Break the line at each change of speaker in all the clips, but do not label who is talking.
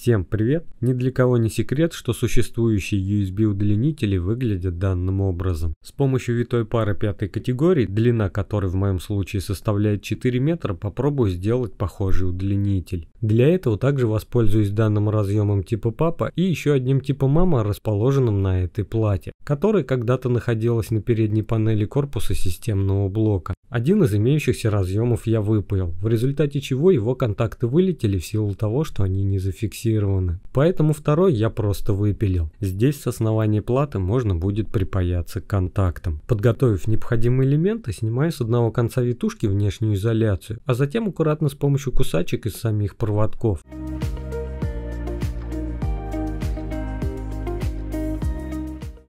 Всем привет! Ни для кого не секрет, что существующие USB-удлинители выглядят данным образом. С помощью витой пары пятой категории, длина которой в моем случае составляет 4 метра, попробую сделать похожий удлинитель. Для этого также воспользуюсь данным разъемом типа папа и еще одним типа мама, расположенным на этой плате, который когда-то находилась на передней панели корпуса системного блока. Один из имеющихся разъемов я выпаял, в результате чего его контакты вылетели в силу того, что они не зафиксированы зафиксированы. Поэтому второй я просто выпилил. Здесь с основания платы можно будет припаяться к контактам. Подготовив необходимые элементы, снимаю с одного конца витушки внешнюю изоляцию, а затем аккуратно с помощью кусачек из самих проводков.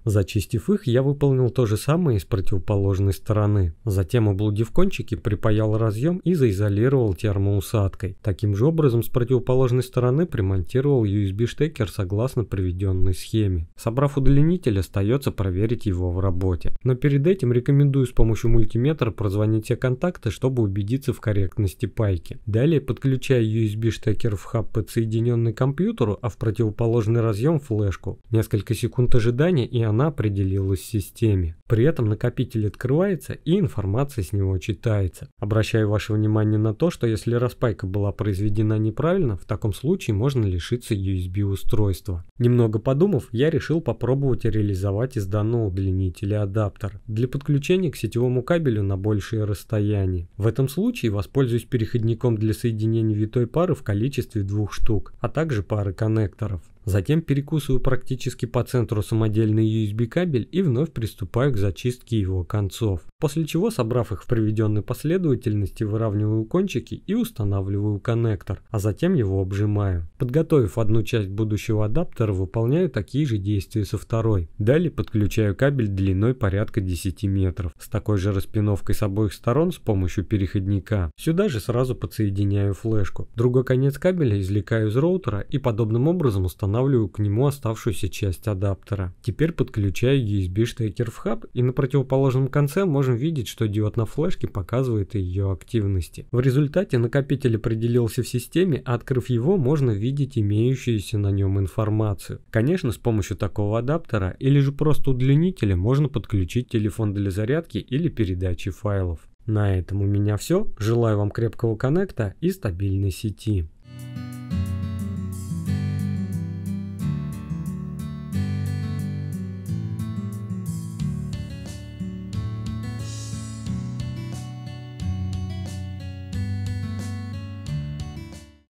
Зачистив их, я выполнил то же самое с противоположной стороны. Затем, облудив кончики, припаял разъем и заизолировал термоусадкой. Таким же образом, с противоположной стороны примонтировал USB-штекер согласно приведенной схеме. Собрав удлинитель, остается проверить его в работе. Но перед этим рекомендую с помощью мультиметра прозвонить все контакты, чтобы убедиться в корректности пайки. Далее подключая USB-штекер в хаб, подсоединенный к компьютеру, а в противоположный разъем флешку. Несколько секунд ожидания и она определилась в системе. При этом накопитель открывается и информация с него читается. Обращаю ваше внимание на то, что если распайка была произведена неправильно, в таком случае можно лишиться USB устройства. Немного подумав, я решил попробовать реализовать из данного удлинителя адаптер для подключения к сетевому кабелю на большие расстояния. В этом случае воспользуюсь переходником для соединения витой пары в количестве двух штук, а также пары коннекторов. Затем перекусываю практически по центру самодельный USB кабель и вновь приступаю к зачистке его концов после чего, собрав их в приведенной последовательности, выравниваю кончики и устанавливаю коннектор, а затем его обжимаю. Подготовив одну часть будущего адаптера, выполняю такие же действия со второй. Далее подключаю кабель длиной порядка 10 метров, с такой же распиновкой с обоих сторон с помощью переходника. Сюда же сразу подсоединяю флешку. Другой конец кабеля извлекаю из роутера и подобным образом устанавливаю к нему оставшуюся часть адаптера. Теперь подключаю USB-штекер в хаб и на противоположном конце можно можем видеть, что диод на флешке показывает ее активности. В результате накопитель определился в системе, а открыв его, можно видеть имеющуюся на нем информацию. Конечно, с помощью такого адаптера или же просто удлинителя можно подключить телефон для зарядки или передачи файлов. На этом у меня все. Желаю вам крепкого коннекта и стабильной сети.